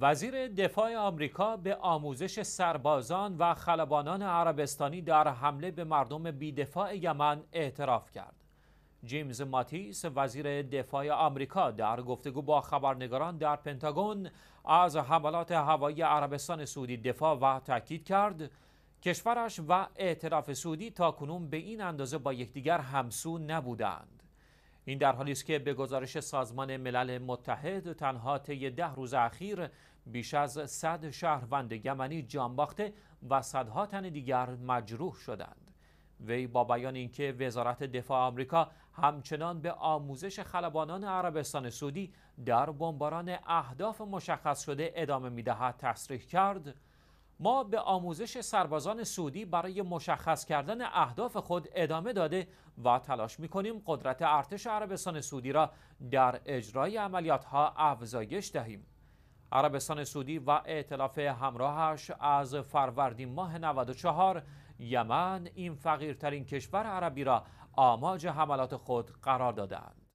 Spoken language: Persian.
وزیر دفاع آمریکا به آموزش سربازان و خلبانان عربستانی در حمله به مردم بیدفاع یمن اعتراف کرد. جیمز ماتیس وزیر دفاع آمریکا در گفتگو با خبرنگاران در پنتاگون از حملات هوایی عربستان سعودی دفاع و تاکید کرد کشورش و اعتراف سعودی تا کنون به این اندازه با یکدیگر همسو نبودند. این در حالی است که به گزارش سازمان ملل متحد تنها طی ده روز اخیر بیش از صد شهروند یمنی جان باخته و صدها تن دیگر مجروح شدند وی با بیان اینکه وزارت دفاع آمریکا همچنان به آموزش خلبانان عربستان سعودی در بمباران اهداف مشخص شده ادامه میدهد تصریح کرد ما به آموزش سربازان سعودی برای مشخص کردن اهداف خود ادامه داده و تلاش کنیم قدرت ارتش عربستان سعودی را در اجرای ها افزایش دهیم عربستان سعودی و اعتلاف همراهش از فروردین ماه 94 یمن این فقیرترین کشور عربی را آماج حملات خود قرار دادند